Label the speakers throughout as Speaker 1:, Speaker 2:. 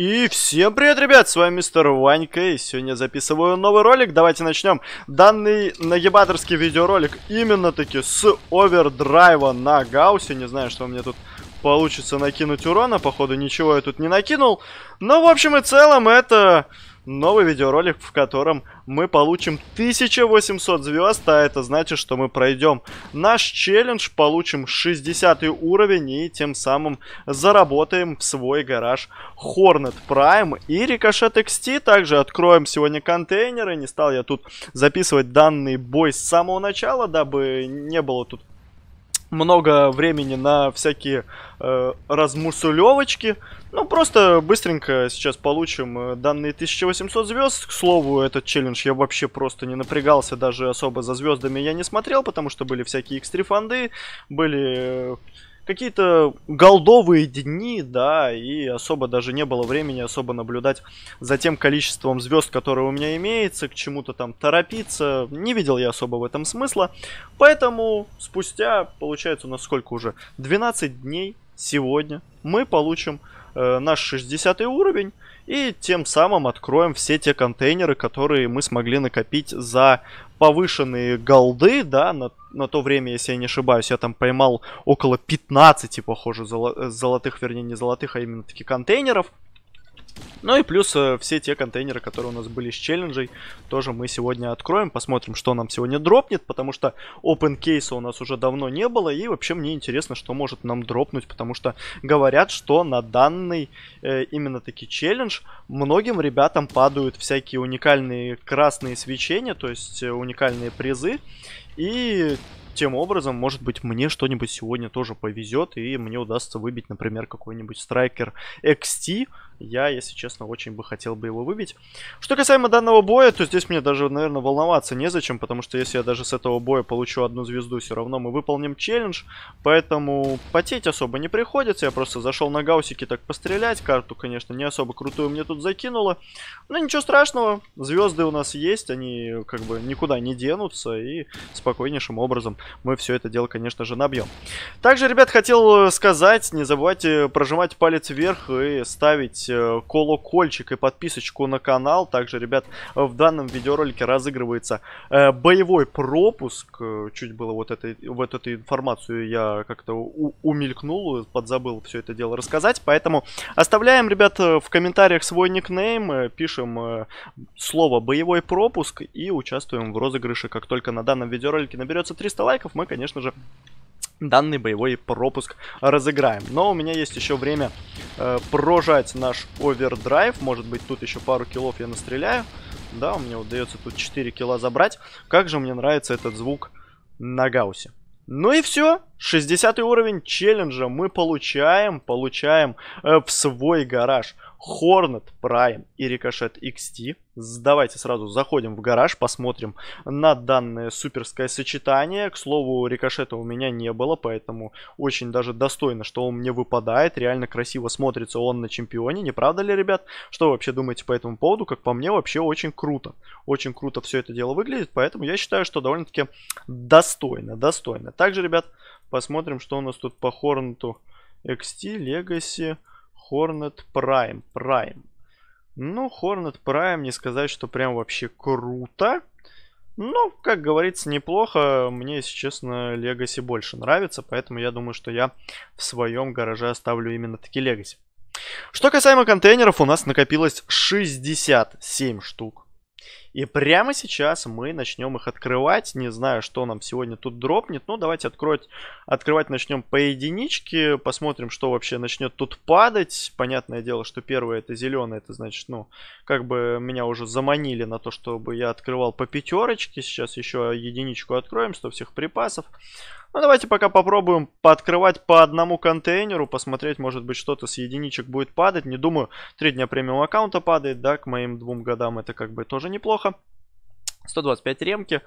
Speaker 1: И всем привет, ребят, с вами мистер Ванька, и сегодня записываю новый ролик, давайте начнем. Данный нагибаторский видеоролик именно таки с овердрайва на гаусе, не знаю, что мне тут получится накинуть урона, походу ничего я тут не накинул. Но в общем и целом это новый видеоролик, в котором мы получим 1800 звезд, а это значит, что мы пройдем наш челлендж, получим 60 уровень и тем самым заработаем в свой гараж Hornet Prime и Ricochet XT. Также откроем сегодня контейнеры, не стал я тут записывать данный бой с самого начала, дабы не было тут много времени на всякие э, размусулевочки. Ну, просто быстренько сейчас получим э, данные 1800 звезд. К слову, этот челлендж я вообще просто не напрягался, даже особо за звездами я не смотрел, потому что были всякие экстрифанды, были... Э, какие-то голдовые дни, да, и особо даже не было времени особо наблюдать за тем количеством звезд, которые у меня имеется, к чему-то там торопиться. Не видел я особо в этом смысла. Поэтому спустя, получается, у нас сколько уже? 12 дней сегодня мы получим э, наш 60 уровень. И тем самым откроем все те контейнеры, которые мы смогли накопить за повышенные голды, да, на, на то время, если я не ошибаюсь, я там поймал около 15, похоже, золо золотых, вернее, не золотых, а именно таки контейнеров. Ну и плюс э, все те контейнеры, которые у нас были с челленджей, тоже мы сегодня откроем, посмотрим, что нам сегодня дропнет, потому что open кейса у нас уже давно не было, и вообще мне интересно, что может нам дропнуть, потому что говорят, что на данный э, именно таки челлендж многим ребятам падают всякие уникальные красные свечения, то есть э, уникальные призы, и тем образом, может быть, мне что-нибудь сегодня тоже повезет, и мне удастся выбить, например, какой-нибудь страйкер XT, я, если честно, очень бы хотел бы его выбить. Что касаемо данного боя, то здесь мне даже, наверное, волноваться незачем, потому что если я даже с этого боя получу одну звезду, все равно мы выполним челлендж. Поэтому потеть особо не приходится. Я просто зашел на гаусики так пострелять. Карту, конечно, не особо крутую мне тут закинуло. Но ничего страшного. Звезды у нас есть, они как бы никуда не денутся. И спокойнейшим образом мы все это дело, конечно же, набьем. Также, ребят, хотел сказать, не забывайте прожимать палец вверх и ставить ставить э, колокольчик и подписочку на канал. Также, ребят, в данном видеоролике разыгрывается э, боевой пропуск. Э, чуть было вот этой, вот эту информацию я как-то умелькнул, подзабыл все это дело рассказать. Поэтому оставляем, ребят, в комментариях свой никнейм, пишем слово «боевой пропуск» и участвуем в розыгрыше. Как только на данном видеоролике наберется 300 лайков, мы, конечно же, данный боевой пропуск разыграем. Но у меня есть еще время э, прожать наш овердрайв. Может быть, тут еще пару киллов я настреляю. Да, у меня удается тут 4 килла забрать. Как же мне нравится этот звук на гаусе. Ну и все. 60 уровень челленджа мы получаем, получаем э, в свой гараж. Hornet Prime и Ricochet XT. Давайте сразу заходим в гараж, посмотрим на данное суперское сочетание. К слову, рикошета у меня не было, поэтому очень даже достойно, что он мне выпадает. Реально красиво смотрится он на чемпионе, не правда ли, ребят? Что вы вообще думаете по этому поводу? Как по мне, вообще очень круто. Очень круто все это дело выглядит, поэтому я считаю, что довольно-таки достойно, достойно. Также, ребят, Посмотрим, что у нас тут по Хорнету XT, Legacy, Hornet Prime. Prime. Ну, Hornet Prime не сказать, что прям вообще круто. Но, как говорится, неплохо. Мне, если честно, Legacy больше нравится. Поэтому я думаю, что я в своем гараже оставлю именно такие Legacy. Что касаемо контейнеров, у нас накопилось 67 штук. И прямо сейчас мы начнем их открывать. Не знаю, что нам сегодня тут дропнет. Ну, давайте открыть, открывать начнем по единичке. Посмотрим, что вообще начнет тут падать. Понятное дело, что первое это зеленое. Это значит, ну, как бы меня уже заманили на то, чтобы я открывал по пятерочке. Сейчас еще единичку откроем, что всех припасов. Ну, давайте пока попробуем пооткрывать по одному контейнеру, посмотреть, может быть, что-то с единичек будет падать. Не думаю, три дня премиум аккаунта падает, да, к моим двум годам это как бы тоже неплохо неплохо. 125 ремки.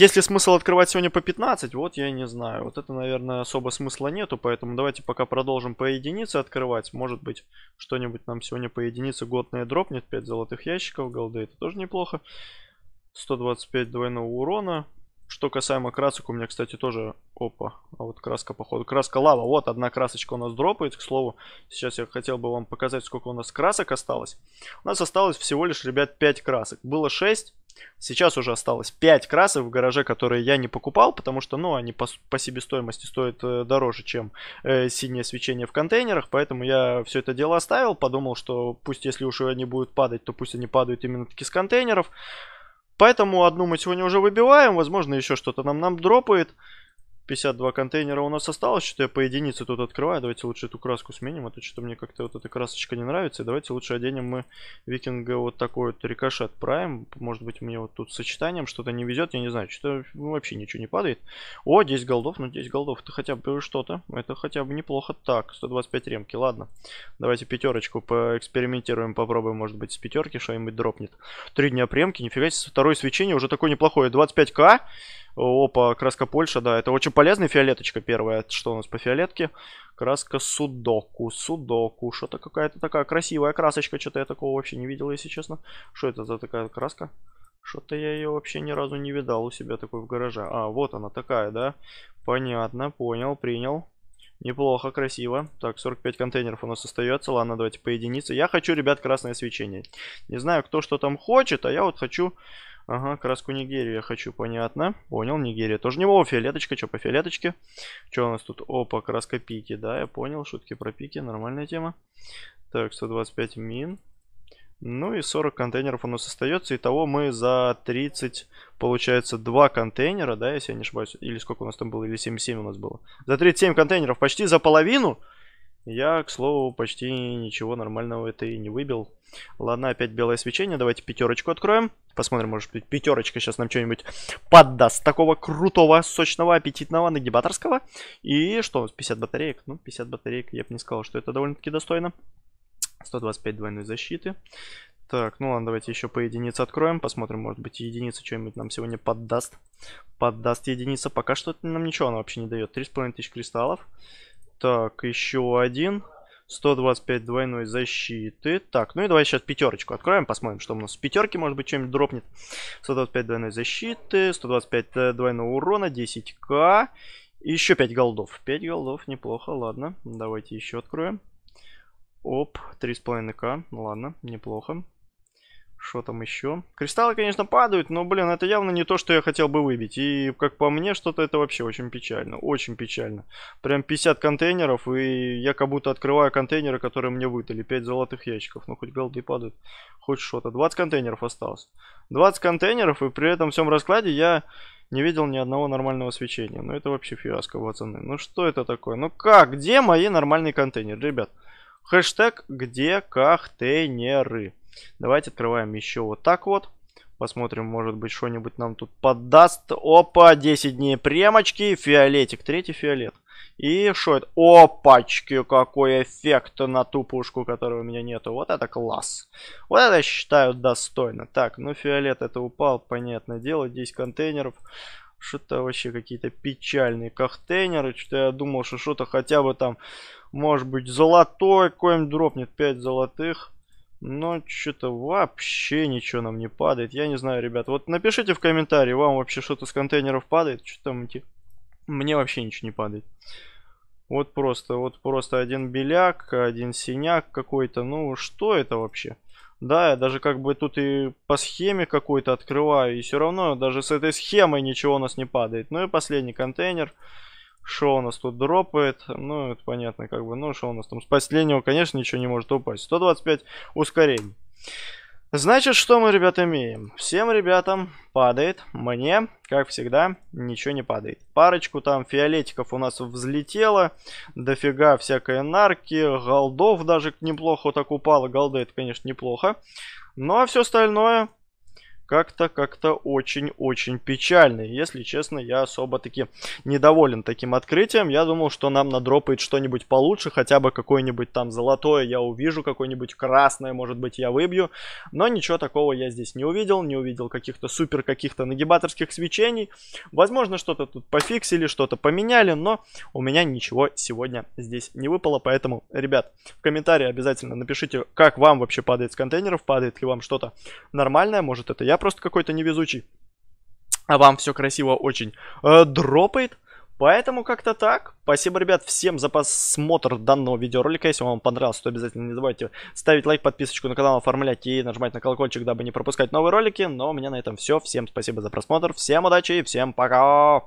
Speaker 1: Если смысл открывать сегодня по 15? Вот я не знаю. Вот это, наверное, особо смысла нету, поэтому давайте пока продолжим по единице открывать. Может быть, что-нибудь нам сегодня по единице годное дропнет. 5 золотых ящиков, голды, это тоже неплохо. 125 двойного урона. Что касаемо красок, у меня, кстати, тоже... Опа, а вот краска, походу. Краска лава. Вот одна красочка у нас дропает, к слову. Сейчас я хотел бы вам показать, сколько у нас красок осталось. У нас осталось всего лишь, ребят, 5 красок. Было 6, Сейчас уже осталось 5 красок в гараже, которые я не покупал, потому что, ну, они по, по себестоимости стоят э, дороже, чем э, синее свечение в контейнерах, поэтому я все это дело оставил, подумал, что пусть если уж они будут падать, то пусть они падают именно таки с контейнеров. Поэтому одну мы сегодня уже выбиваем, возможно, еще что-то нам нам дропает. 52 контейнера у нас осталось, что я по единице тут открываю. Давайте лучше эту краску сменим, а то что-то мне как-то вот эта красочка не нравится. И давайте лучше оденем мы викинга вот такой вот рикошет отправим. Может быть мне вот тут сочетанием что-то не везет, я не знаю, что-то ну, вообще ничего не падает. О, 10 голдов, ну 10 голдов, это хотя бы что-то, это хотя бы неплохо. Так, 125 ремки, ладно. Давайте пятерочку поэкспериментируем, попробуем, может быть, с пятерки что-нибудь дропнет. Три дня премки, нифига себе, второе свечение уже такое неплохое, 25к. Опа, краска Польша, да, это очень полезная фиолеточка первая. Что у нас по фиолетке? Краска Судоку, Судоку, что-то какая-то такая красивая красочка, что-то я такого вообще не видел, если честно. Что это за такая краска? Что-то я ее вообще ни разу не видал у себя такой в гараже. А, вот она такая, да? Понятно, понял, принял. Неплохо, красиво. Так, 45 контейнеров у нас остается. Ладно, давайте по единице. Я хочу, ребят, красное свечение. Не знаю, кто что там хочет, а я вот хочу Ага, краску Нигерию я хочу, понятно. Понял, Нигерия тоже не было. Фиолеточка, что по фиолеточке? Что у нас тут? Опа, краска пики, да, я понял. Шутки про пики, нормальная тема. Так, 125 мин. Ну и 40 контейнеров у нас остается. Итого мы за 30, получается, 2 контейнера, да, если я не ошибаюсь. Или сколько у нас там было, или 77 у нас было. За 37 контейнеров, почти за половину я, к слову, почти ничего нормального это и не выбил. Ладно, опять белое свечение. Давайте пятерочку откроем. Посмотрим, может быть, пятерочка сейчас нам что-нибудь поддаст. Такого крутого, сочного, аппетитного, нагибаторского. И что, 50 батареек? Ну, 50 батареек, я бы не сказал, что это довольно-таки достойно. 125 двойной защиты. Так, ну ладно, давайте еще по единице откроем. Посмотрим, может быть, единица что-нибудь нам сегодня поддаст. Поддаст единица. Пока что нам ничего она вообще не дает. тысяч кристаллов. Так, еще один. 125 двойной защиты. Так, ну и давай сейчас пятерочку откроем, посмотрим, что у нас в пятерке, может быть, чем нибудь дропнет. 125 двойной защиты, 125 э, двойного урона, 10к. Еще 5 голдов. 5 голдов, неплохо, ладно. Давайте еще откроем. Оп, 3,5к, ну ладно, неплохо. Что там еще? Кристаллы, конечно, падают, но, блин, это явно не то, что я хотел бы выбить. И, как по мне, что-то это вообще очень печально. Очень печально. Прям 50 контейнеров, и я как будто открываю контейнеры, которые мне выдали. 5 золотых ящиков. Ну, хоть голды падают, хоть что-то. 20 контейнеров осталось. 20 контейнеров, и при этом всем раскладе я не видел ни одного нормального свечения. Ну, это вообще фиаско, пацаны. Ну, что это такое? Ну, как? Где мои нормальные контейнеры, ребят? Хэштег «Где кахтейнеры?» Давайте открываем еще вот так вот. Посмотрим, может быть, что-нибудь нам тут поддаст. Опа, 10 дней премочки, фиолетик, третий фиолет. И что это? Опачки, какой эффект на ту пушку, которой у меня нету. Вот это класс. Вот это считаю достойно. Так, ну фиолет это упал, понятное дело, 10 контейнеров. Что-то вообще какие-то печальные контейнеры. Что-то я думал, что что-то хотя бы там, может быть, золотой какой-нибудь дропнет. 5 золотых. Но что-то вообще ничего нам не падает. Я не знаю, ребят. Вот напишите в комментарии, вам вообще что-то с контейнеров падает. Что там идти? Мне вообще ничего не падает. Вот просто, вот просто один беляк, один синяк какой-то. Ну, что это вообще? Да, я даже как бы тут и по схеме какой-то открываю. И все равно даже с этой схемой ничего у нас не падает. Ну и последний контейнер. Что у нас тут дропает? Ну, это понятно, как бы. Ну, что у нас там? С последнего, конечно, ничего не может упасть. 125 ускорений. Значит, что мы, ребята, имеем? Всем ребятам падает. Мне, как всегда, ничего не падает. Парочку там фиолетиков у нас взлетело. Дофига всякой нарки. Голдов даже неплохо так упало. Голды это, конечно, неплохо. Но все остальное как-то как-то очень-очень печально. Если честно, я особо-таки недоволен таким открытием. Я думал, что нам надропает что-нибудь получше, хотя бы какое-нибудь там золотое я увижу, какое-нибудь красное, может быть, я выбью. Но ничего такого я здесь не увидел, не увидел каких-то супер каких-то нагибаторских свечений. Возможно, что-то тут пофиксили, что-то поменяли, но у меня ничего сегодня здесь не выпало, поэтому, ребят, в комментарии обязательно напишите, как вам вообще падает с контейнеров, падает ли вам что-то нормальное, может это я я просто какой-то невезучий. А вам все красиво очень э, дропает. Поэтому как-то так. Спасибо, ребят, всем за просмотр данного видеоролика. Если вам понравилось, то обязательно не забывайте ставить лайк, подписочку на канал, оформлять и нажимать на колокольчик, дабы не пропускать новые ролики. Но ну, а у меня на этом все. Всем спасибо за просмотр, всем удачи и всем пока!